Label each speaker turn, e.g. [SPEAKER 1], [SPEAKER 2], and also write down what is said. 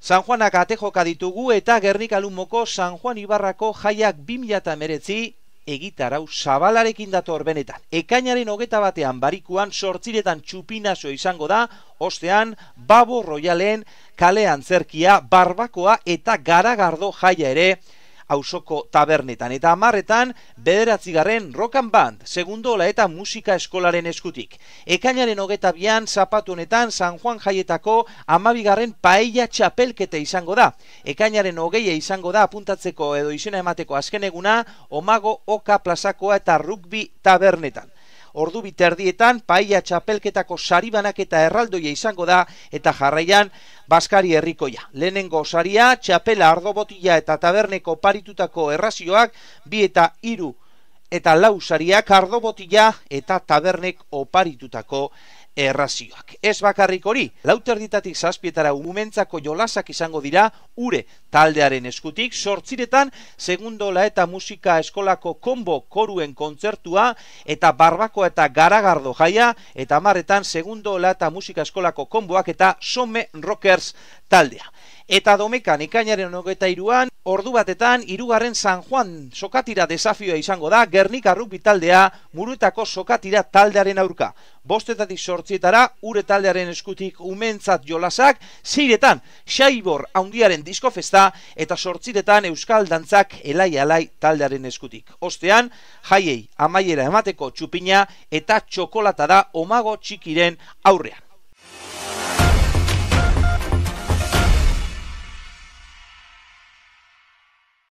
[SPEAKER 1] San Juanak atejoka ditugu eta Gernik San Juan Ibarrako jaiak 2019 egitarau zabalarekin dator benetan. Ekainaren hogeta batean barikuan sortziretan txupinazo izango da, ostean babo royalen kalean zerkia barbakoa eta garagardo jaia ere ausoko tabernetan eta amarretan bederatzi rock and band, segundo eta musika eskolaren eskutik. Ekainaren hogeta bian zapatu San Juan Jaietako amabigarren paella txapelketa izango da. Ekainaren hogeia izango da apuntatzeko edo izena emateko azkeneguna omago oka plazakoa eta rugby tabernetan. Ordu biterdietan, paia txapelketako saribanak eta erraldoia izango da, eta jarraian, Baskari Herrikoia. Lehenengo saria, txapela, ardobotila eta taberneko paritutako errazioak, bi eta iru eta lausariak ardo botila eta tabernek oparitutako errazioak. Ez bakarrik hori, lauterditatik zazpietara umumentzako jolasak izango dira ure taldearen eskutik, sortziretan segundo eta musika eskolako konbo koruen kontzertua eta barbako eta garagardo jaia eta marretan segundo eta musika eskolako konboak eta some rockers taldea eta domekan ekainaren ongoeta iruan, ordu batetan, irugarren San Juan sokatira desafioa izango da, gernik arrupi taldea, murutako sokatira taldearen aurka. Bostetatik sortzietara, ure taldearen eskutik umentzat jolasak, ziretan, xaibor haundiaren disko festa, eta sortziretan, euskal dantzak elai-alai taldearen eskutik. Ostean, jaiei, amaiera emateko txupina, eta txokolata da omago txikiren aurrean.